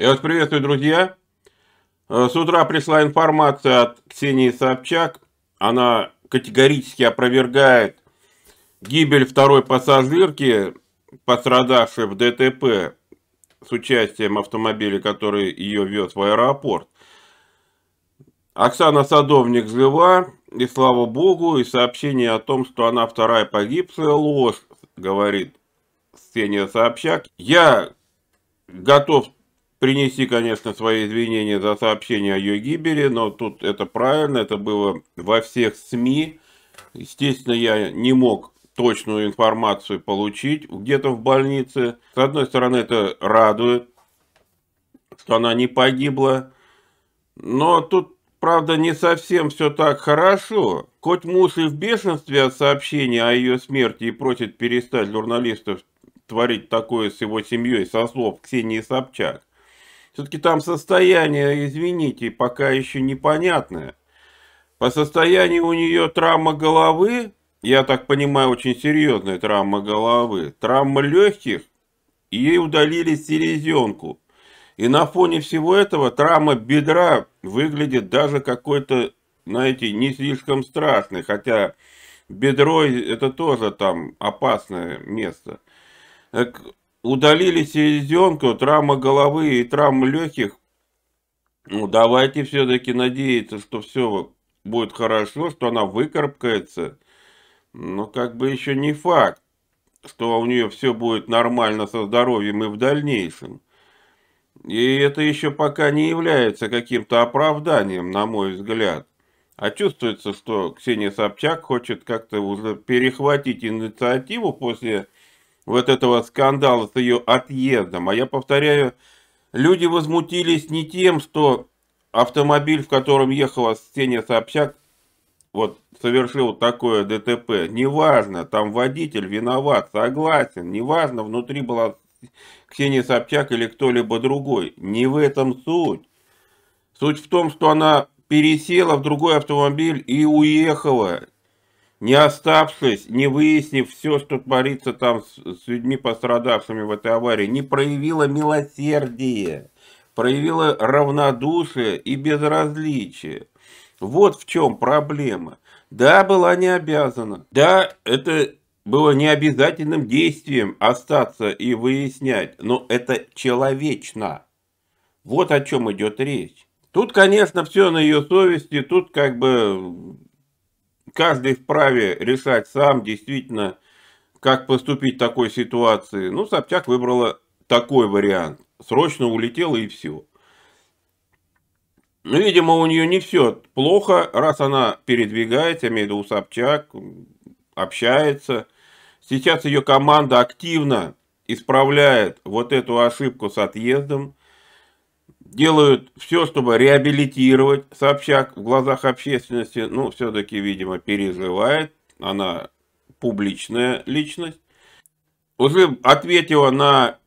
Я вас приветствую, друзья. Э, с утра пришла информация от Ксении Собчак. Она категорически опровергает гибель второй пассажирки, пострадавшей в ДТП с участием автомобиля, который ее вез в аэропорт. Оксана Садовник жива, и слава богу, и сообщение о том, что она вторая погибшая, э, ложь, говорит Сеня Сообщак. Я готов принести, конечно, свои извинения за сообщение о ее гибели, но тут это правильно, это было во всех СМИ. Естественно, я не мог точную информацию получить где-то в больнице. С одной стороны, это радует, что она не погибла. Но тут Правда, не совсем все так хорошо. Хоть муж и в бешенстве от сообщения о ее смерти и просит перестать журналистов творить такое с его семьей со слов Ксении Собчак, все-таки там состояние, извините, пока еще непонятное. По состоянию у нее травма головы, я так понимаю, очень серьезная травма головы, травма легких, и ей удалили селезенку. И на фоне всего этого травма бедра выглядит даже какой-то, знаете, не слишком страшный. Хотя бедро это тоже там опасное место. Так, удалили селезенку, травма головы и травмы легких. Ну, давайте все-таки надеяться, что все будет хорошо, что она выкарабкается. Но как бы еще не факт, что у нее все будет нормально со здоровьем и в дальнейшем. И это еще пока не является каким-то оправданием, на мой взгляд. А чувствуется, что Ксения Собчак хочет как-то уже перехватить инициативу после вот этого скандала с ее отъездом. А я повторяю, люди возмутились не тем, что автомобиль, в котором ехала Ксения Собчак, вот совершил такое ДТП. Неважно, там водитель виноват, согласен. Неважно, внутри была Ксения Собчак или кто-либо другой. Не в этом суть. Суть в том, что она пересела в другой автомобиль и уехала, не оставшись, не выяснив все, что творится там с, с людьми, пострадавшими в этой аварии, не проявила милосердие, проявила равнодушие и безразличие. Вот в чем проблема. Да, была не обязана. Да, это было необязательным действием остаться и выяснять, но это человечно. Вот о чем идет речь. Тут, конечно, все на ее совести, тут как бы каждый вправе решать сам действительно, как поступить в такой ситуации. Ну, Собчак выбрала такой вариант. Срочно улетела и все. Ну, видимо, у нее не все плохо, раз она передвигается, я имею в виду у Собчак, общается – Сейчас ее команда активно исправляет вот эту ошибку с отъездом, делают все, чтобы реабилитировать Собчак в глазах общественности, ну, все-таки, видимо, переживает, она публичная личность. Уже ответила на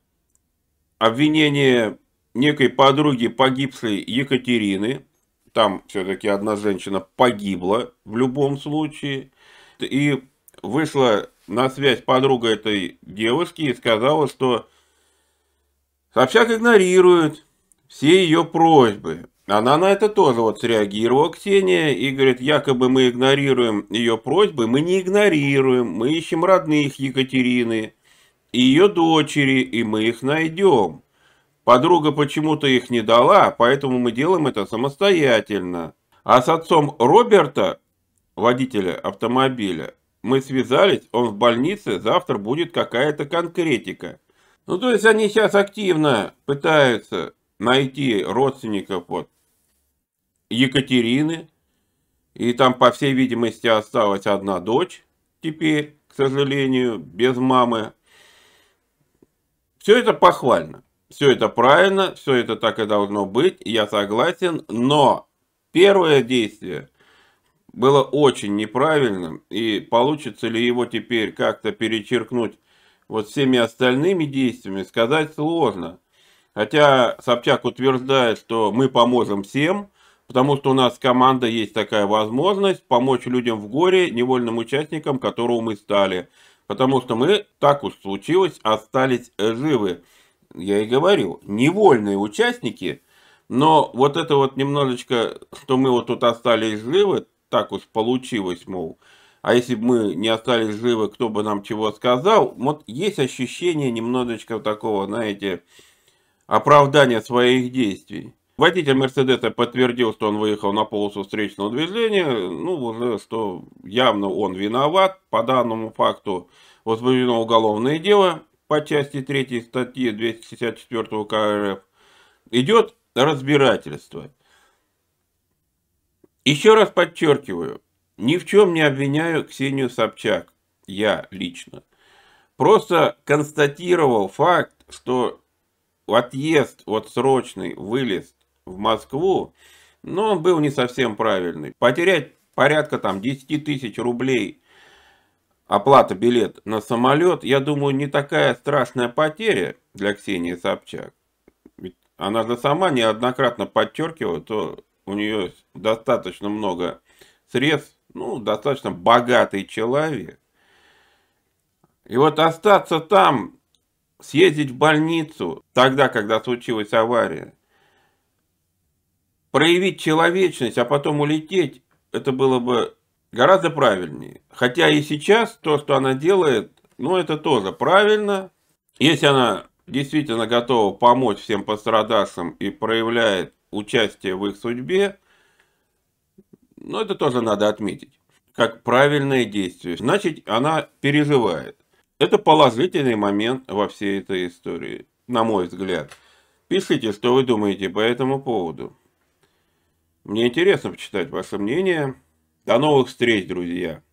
обвинение некой подруги погибшей Екатерины, там все-таки одна женщина погибла в любом случае, и вышла на связь подруга этой девушки и сказала, что Собчак игнорирует все ее просьбы. Она на это тоже вот среагировала, Ксения, и говорит, якобы мы игнорируем ее просьбы, мы не игнорируем, мы ищем родных Екатерины и ее дочери, и мы их найдем. Подруга почему-то их не дала, поэтому мы делаем это самостоятельно. А с отцом Роберта, водителя автомобиля, мы связались, он в больнице, завтра будет какая-то конкретика. Ну, то есть они сейчас активно пытаются найти родственников вот Екатерины. И там, по всей видимости, осталась одна дочь теперь, к сожалению, без мамы. Все это похвально. Все это правильно, все это так и должно быть, я согласен, но первое действие было очень неправильным, и получится ли его теперь как-то перечеркнуть вот всеми остальными действиями, сказать сложно. Хотя Собчак утверждает, что мы поможем всем, потому что у нас команда есть такая возможность помочь людям в горе, невольным участникам, которого мы стали. Потому что мы, так уж случилось, остались живы. Я и говорил, невольные участники – но вот это вот немножечко, что мы вот тут остались живы, так уж получилось, мол. А если бы мы не остались живы, кто бы нам чего сказал? Вот есть ощущение немножечко такого, знаете, оправдания своих действий. Водитель Мерседеса подтвердил, что он выехал на полосу встречного движения, ну, уже что явно он виноват. По данному факту возбуждено уголовное дело по части 3 статьи 264 КРФ. Идет разбирательство. Еще раз подчеркиваю, ни в чем не обвиняю Ксению Собчак, я лично. Просто констатировал факт, что отъезд вот срочный вылез в Москву, но он был не совсем правильный. Потерять порядка там 10 тысяч рублей оплата билет на самолет, я думаю, не такая страшная потеря для Ксении Собчак. Ведь она же сама неоднократно подчеркивала то у нее достаточно много средств, ну, достаточно богатый человек. И вот остаться там, съездить в больницу, тогда, когда случилась авария, проявить человечность, а потом улететь, это было бы гораздо правильнее. Хотя и сейчас то, что она делает, ну, это тоже правильно. Если она действительно готова помочь всем пострадавшим и проявляет участие в их судьбе, но это тоже надо отметить, как правильное действие. Значит, она переживает. Это положительный момент во всей этой истории, на мой взгляд. Пишите, что вы думаете по этому поводу. Мне интересно почитать ваше мнение. До новых встреч, друзья!